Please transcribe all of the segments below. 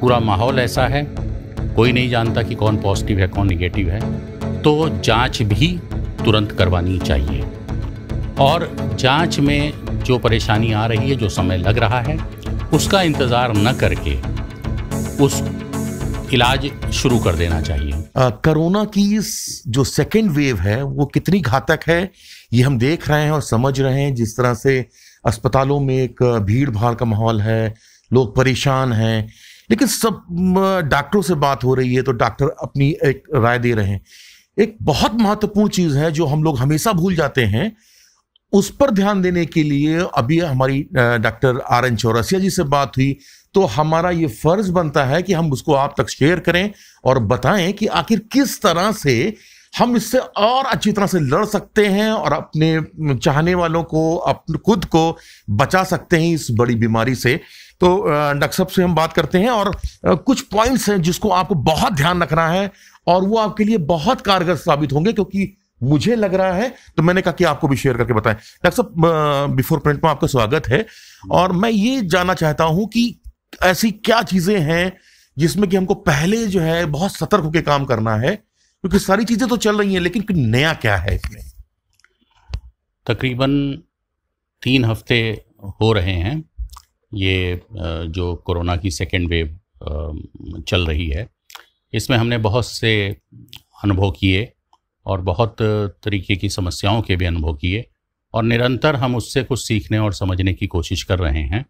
पूरा माहौल ऐसा है कोई नहीं जानता कि कौन पॉजिटिव है कौन निगेटिव है तो जांच भी तुरंत करवानी चाहिए और जांच में जो परेशानी आ रही है जो समय लग रहा है उसका इंतज़ार न करके उस इलाज शुरू कर देना चाहिए कोरोना की जो सेकेंड वेव है वो कितनी घातक है ये हम देख रहे हैं और समझ रहे हैं जिस तरह से अस्पतालों में एक भीड़ भाड़ का माहौल है लोग परेशान हैं लेकिन सब डॉक्टरों से बात हो रही है तो डॉक्टर अपनी एक राय दे रहे हैं एक बहुत महत्वपूर्ण चीज है जो हम लोग हमेशा भूल जाते हैं उस पर ध्यान देने के लिए अभी हमारी doctor R N Chaurasia ji से बात हुई तो हमारा ये फर्ज बनता है कि हम उसको आप तक शेयर करें और बताएं कि आखिर किस तरह से हम इससे और अच्छी तरह से लड़ सकते हैं और अपने चाहने वालों को अपने खुद को बचा सकते हैं इस बड़ी बीमारी से तो डॉक्टर साहब से हम बात करते हैं और कुछ पॉइंट्स हैं जिसको आपको बहुत ध्यान रखना है और वो आपके लिए बहुत कारगर साबित होंगे क्योंकि मुझे लग रहा है तो मैंने कहा कि आपको भी शेयर करके बताएं डॉक्टर साहब बिफोर प्रिंट में आपका स्वागत है और मैं ये जानना चाहता हूं कि ऐसी क्या चीजें हैं जिसमें कि हमको पहले जो है बहुत सतर्क होकर काम करना है क्योंकि सारी चीजें तो चल रही हैं लेकिन नया क्या है इसमें तकरीबन तीन हफ्ते हो रहे हैं ये जो कोरोना की सेकेंड वेव चल रही है इसमें हमने बहुत से अनुभव किए और बहुत तरीके की समस्याओं के भी अनुभव किए और निरंतर हम उससे कुछ सीखने और समझने की कोशिश कर रहे हैं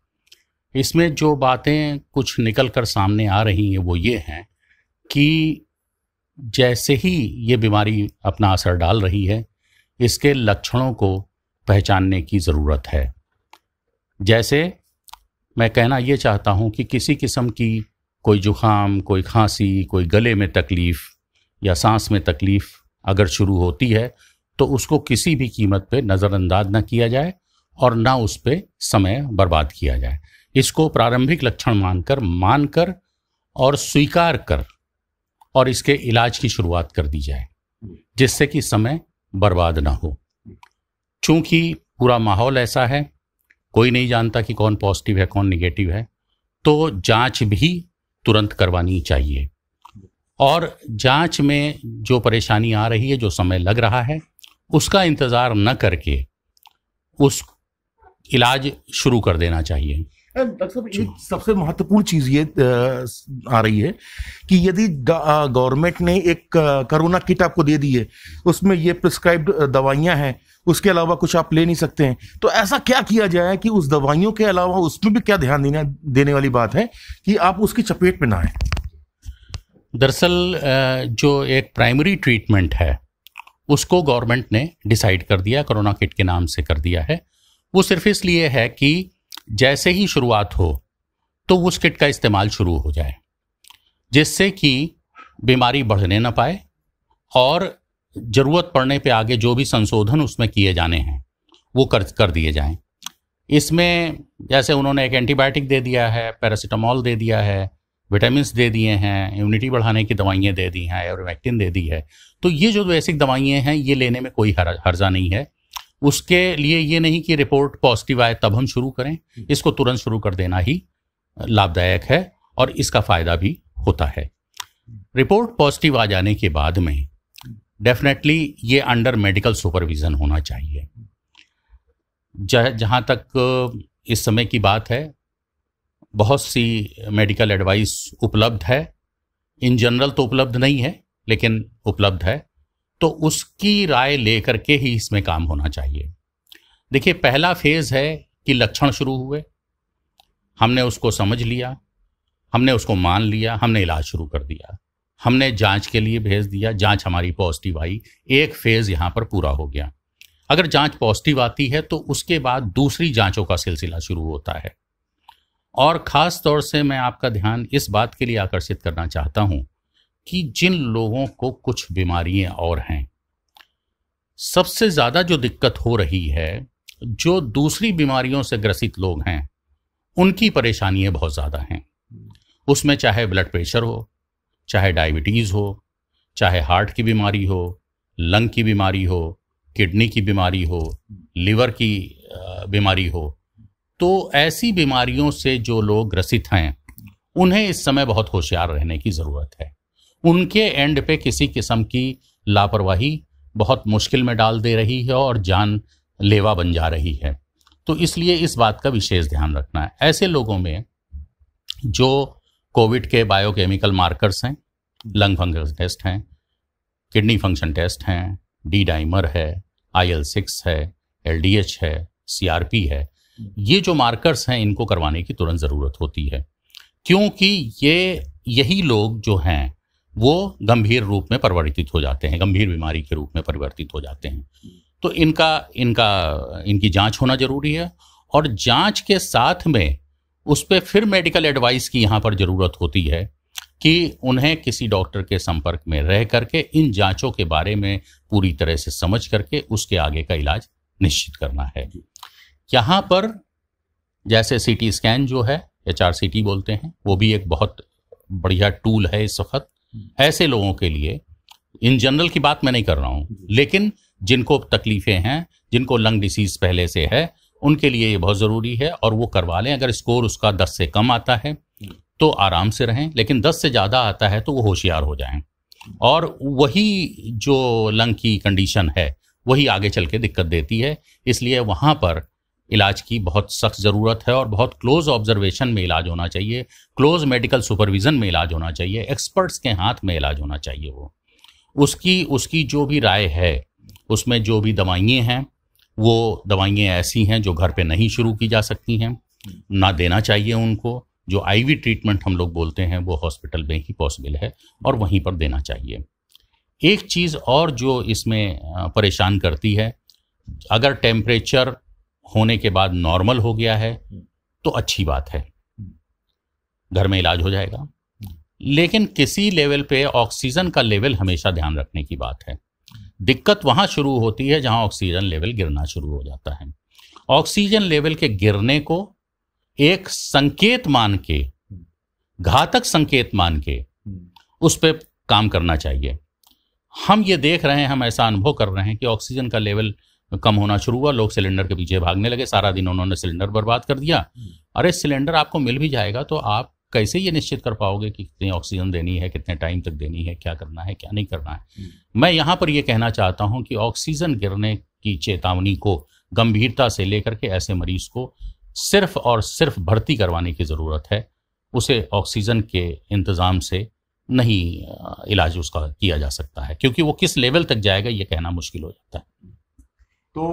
इसमें जो बातें कुछ निकल कर सामने आ रही हैं वो ये हैं कि जैसे ही ये बीमारी अपना असर डाल रही है इसके लक्षणों को पहचानने की ज़रूरत है जैसे मैं कहना ये चाहता हूँ कि किसी किस्म की कोई जुखाम कोई खांसी कोई गले में तकलीफ़ या सांस में तकलीफ़ अगर शुरू होती है तो उसको किसी भी कीमत पे नज़रअंदाज ना किया जाए और ना उस पर समय बर्बाद किया जाए इसको प्रारंभिक लक्षण मानकर मानकर और स्वीकार कर और इसके इलाज की शुरुआत कर दी जाए जिससे कि समय बर्बाद ना हो चूँकि पूरा माहौल ऐसा है कोई नहीं जानता कि कौन पॉजिटिव है कौन निगेटिव है तो जांच भी तुरंत करवानी चाहिए और जांच में जो परेशानी आ रही है जो समय लग रहा है उसका इंतज़ार न करके उस इलाज शुरू कर देना चाहिए डॉक्टर साहब सबसे महत्वपूर्ण चीज ये आ रही है कि यदि गवर्नमेंट ने एक कोरोना किट आपको दे दी है उसमें ये प्रिस्क्राइब दवाइयां हैं उसके अलावा कुछ आप ले नहीं सकते हैं तो ऐसा क्या किया जाए कि उस दवाइयों के अलावा उसमें भी क्या ध्यान देना देने वाली बात है कि आप उसकी चपेट में ना आए दरअसल जो एक प्राइमरी ट्रीटमेंट है उसको गवर्नमेंट ने डिसाइड कर दिया कोरोना किट के नाम से कर दिया है वो सिर्फ इसलिए है कि जैसे ही शुरुआत हो तो उस किट का इस्तेमाल शुरू हो जाए जिससे कि बीमारी बढ़ने ना पाए और ज़रूरत पड़ने पे आगे जो भी संशोधन उसमें किए जाने हैं वो कर कर दिए जाएं इसमें जैसे उन्होंने एक एंटीबायोटिक दे दिया है पैरासीटामॉल दे दिया है विटामिन दे दिए हैं इम्यूनिटी बढ़ाने की दवाइयाँ दे दी हैं और वैक्टिन दे दी है तो ये जो बेसिक दवाइयाँ हैं ये लेने में कोई हर्जा नहीं है उसके लिए ये नहीं कि रिपोर्ट पॉजिटिव आए तब हम शुरू करें हम्म। इसको तुरंत शुरू कर देना ही लाभदायक है और इसका फायदा भी होता है रिपोर्ट पॉजिटिव आ जाने के बाद में डेफिनेटली ये अंडर मेडिकल सुपरविज़न होना चाहिए जह जहाँ तक इस समय की बात है बहुत सी मेडिकल एडवाइस उपलब्ध है इन जनरल तो उपलब्ध नहीं है लेकिन उपलब्ध है तो उसकी राय लेकर के ही इसमें काम होना चाहिए देखिए पहला फेज है कि लक्षण शुरू हुए हमने उसको समझ लिया हमने उसको मान लिया हमने इलाज शुरू कर दिया हमने जांच के लिए भेज दिया जांच हमारी पॉजिटिव आई एक फेज़ यहाँ पर पूरा हो गया अगर जांच पॉजिटिव आती है तो उसके बाद दूसरी जांचों का सिलसिला शुरू होता है और ख़ास तौर से मैं आपका ध्यान इस बात के लिए आकर्षित करना चाहता हूँ कि जिन लोगों को कुछ बीमारियां और हैं सबसे ज़्यादा जो दिक्कत हो रही है जो दूसरी बीमारियों से ग्रसित लोग हैं उनकी परेशानियां बहुत ज़्यादा हैं उसमें चाहे ब्लड प्रेशर हो चाहे डायबिटीज़ हो चाहे हार्ट की बीमारी हो लंग की बीमारी हो किडनी की बीमारी हो लिवर की बीमारी हो तो ऐसी बीमारियों से जो लोग ग्रसित हैं उन्हें इस समय बहुत होशियार रहने की ज़रूरत है उनके एंड पे किसी किस्म की लापरवाही बहुत मुश्किल में डाल दे रही है और जान लेवा बन जा रही है तो इसलिए इस बात का विशेष ध्यान रखना है ऐसे लोगों में जो कोविड के बायोकेमिकल मार्कर्स हैं लंग फंक्शन टेस्ट हैं किडनी फंक्शन टेस्ट हैं डी डाइमर है आई एल सिक्स है एल डी एच है सी आर पी है ये जो मार्कर्स हैं इनको करवाने की तुरंत ज़रूरत होती है क्योंकि ये यही लोग जो हैं वो गंभीर रूप में परिवर्तित हो जाते हैं गंभीर बीमारी के रूप में परिवर्तित हो जाते हैं तो इनका इनका इनकी जांच होना ज़रूरी है और जांच के साथ में उस पर फिर मेडिकल एडवाइस की यहाँ पर ज़रूरत होती है कि उन्हें किसी डॉक्टर के संपर्क में रह करके इन जांचों के बारे में पूरी तरह से समझ करके उसके आगे का इलाज निश्चित करना है यहाँ पर जैसे सीटी स्कैन जो है एच आर बोलते हैं वो भी एक बहुत बढ़िया टूल है इस वक्त ऐसे लोगों के लिए इन जनरल की बात मैं नहीं कर रहा हूँ लेकिन जिनको तकलीफें हैं जिनको लंग डिसीज पहले से है उनके लिए ये बहुत ज़रूरी है और वो करवा लें अगर स्कोर उसका दस से कम आता है तो आराम से रहें लेकिन दस से ज़्यादा आता है तो वो होशियार हो जाएं और वही जो लंग की कंडीशन है वही आगे चल के दिक्कत देती है इसलिए वहाँ पर इलाज की बहुत सख्त ज़रूरत है और बहुत क्लोज ऑब्जर्वेशन में इलाज होना चाहिए क्लोज मेडिकल सुपरविज़न में इलाज होना चाहिए एक्सपर्ट्स के हाथ में इलाज होना चाहिए वो उसकी उसकी जो भी राय है उसमें जो भी दवाइयाँ हैं वो दवाइयाँ ऐसी हैं जो घर पे नहीं शुरू की जा सकती हैं हम्म। ना देना चाहिए उनको जो आईवी ट्रीटमेंट हम लोग बोलते हैं वो हॉस्पिटल में ही पॉसिबल है और वहीं पर देना चाहिए एक चीज़ और जो इसमें परेशान करती है अगर टेम्परेचर होने के बाद नॉर्मल हो गया है हम्म। तो अच्छी बात है हम्म। घर में इलाज हो जाएगा हम्म। लेकिन किसी लेवल पे ऑक्सीजन का लेवल हमेशा ध्यान रखने की बात है दिक्कत वहां शुरू होती है जहां ऑक्सीजन लेवल गिरना शुरू हो जाता है ऑक्सीजन लेवल के गिरने को एक संकेत मान के घातक संकेत मान के उस पर काम करना चाहिए हम ये देख रहे हैं हम ऐसा अनुभव कर रहे हैं कि ऑक्सीजन का लेवल कम होना शुरू हुआ लोग सिलेंडर के पीछे भागने लगे सारा दिन उन्होंने सिलेंडर बर्बाद कर दिया अरे सिलेंडर आपको मिल भी जाएगा तो आप कैसे ये निश्चित कर पाओगे कि कितनी ऑक्सीजन देनी है कितने टाइम तक देनी है क्या करना है क्या नहीं करना है मैं यहाँ पर यह कहना चाहता हूँ कि ऑक्सीजन गिरने की चेतावनी को गंभीरता से लेकर के ऐसे मरीज को सिर्फ और सिर्फ भर्ती करवाने की ज़रूरत है उसे ऑक्सीजन के इंतज़ाम से नहीं इलाज उसका किया जा सकता है क्योंकि वो किस लेवल तक जाएगा ये कहना मुश्किल हो जाता है तो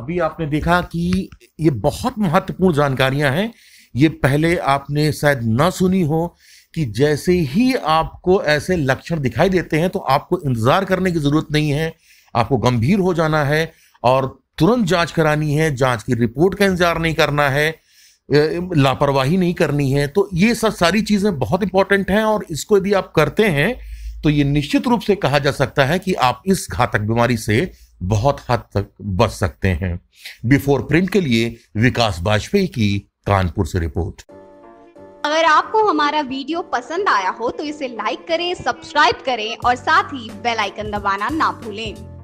अभी आपने देखा कि ये बहुत महत्वपूर्ण जानकारियां हैं ये पहले आपने शायद ना सुनी हो कि जैसे ही आपको ऐसे लक्षण दिखाई देते हैं तो आपको इंतज़ार करने की ज़रूरत नहीं है आपको गंभीर हो जाना है और तुरंत जांच करानी है जांच की रिपोर्ट का इंतज़ार नहीं करना है लापरवाही नहीं करनी है तो ये सब सारी चीज़ें बहुत इंपॉर्टेंट हैं और इसको यदि आप करते हैं तो ये निश्चित रूप से कहा जा सकता है कि आप इस घातक बीमारी से बहुत हद तक बच सकते हैं बिफोर प्रिंट के लिए विकास वाजपेयी की कानपुर से रिपोर्ट अगर आपको हमारा वीडियो पसंद आया हो तो इसे लाइक करें सब्सक्राइब करें और साथ ही बेल आइकन दबाना ना भूलें